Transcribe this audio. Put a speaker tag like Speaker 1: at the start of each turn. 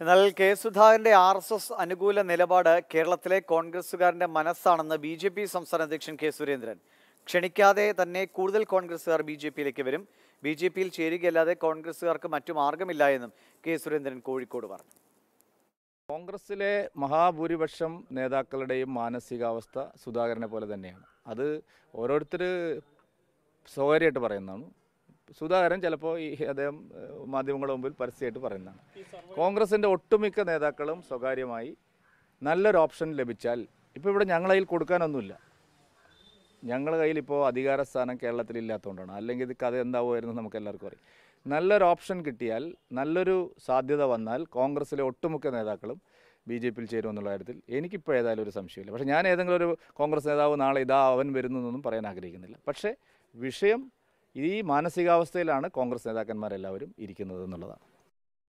Speaker 1: എന്നാൽ കെ സുധാകരന്റെ R S S അനുകൂല നിലപാട് കേരളത്തിലെ കോൺഗ്രസുകാരന്റെ മനസ്സാണെന്ന് ബി ജെ പി സംസ്ഥാന അധ്യക്ഷൻ കെ സുരേന്ദ്രൻ ക്ഷണിക്കാതെ തന്നെ കൂടുതൽ കോൺഗ്രസുകാർ ബി ജെ പിയിലേക്ക് വരും ബി ജെ പിയിൽ ചേരുകയല്ലാതെ കോൺഗ്രസുകാർക്ക് മറ്റു മാർഗമില്ല എന്നും കെ സുരേന്ദ്രൻ കോഴിക്കോട് പറഞ്ഞു
Speaker 2: കോൺഗ്രസിലെ മഹാഭൂരിപക്ഷം നേതാക്കളുടെയും മാനസികാവസ്ഥ സുധാകരനെ പോലെ തന്നെയാണ് അത് ഓരോരുത്തർ സ്വകാര്യമായിട്ട് പറയുന്നതാണ് സുധാകരൻ ചിലപ്പോൾ ഈ അദ്ദേഹം മാധ്യമങ്ങളുടെ മുമ്പിൽ പരസ്യമായിട്ട് പറയുന്നതാണ് കോൺഗ്രസിൻ്റെ ഒട്ടുമിക്ക നേതാക്കളും സ്വകാര്യമായി നല്ലൊരു ഓപ്ഷൻ ലഭിച്ചാൽ ഇപ്പോൾ ഇവിടെ ഞങ്ങളെ കയ്യിൽ കൊടുക്കാനൊന്നുമില്ല ഞങ്ങളുടെ കയ്യിൽ ഇപ്പോൾ അധികാര സ്ഥാനം കേരളത്തിൽ ഇല്ലാത്തതുകൊണ്ടാണ് അല്ലെങ്കിൽ ഇത് കഥ എന്താവുമായിരുന്നു നമുക്ക് എല്ലാവർക്കും അറിയാം നല്ലൊരു ഓപ്ഷൻ കിട്ടിയാൽ നല്ലൊരു സാധ്യത വന്നാൽ കോൺഗ്രസിലെ ഒട്ടുമിക്ക നേതാക്കളും ബി ജെ പിയിൽ ചേരുമെന്നുള്ള കാര്യത്തിൽ എനിക്കിപ്പോൾ ഏതായാലും ഒരു സംശയമില്ല പക്ഷേ ഞാൻ ഏതെങ്കിലും ഒരു കോൺഗ്രസ് നേതാവ് നാളെ ഇതാ അവൻ വരുന്നു എന്നൊന്നും പറയാൻ ആഗ്രഹിക്കുന്നില്ല പക്ഷേ വിഷയം ഈ മാനസികാവസ്ഥയിലാണ് കോൺഗ്രസ് നേതാക്കന്മാരെല്ലാവരും ഇരിക്കുന്നത് എന്നുള്ളതാണ്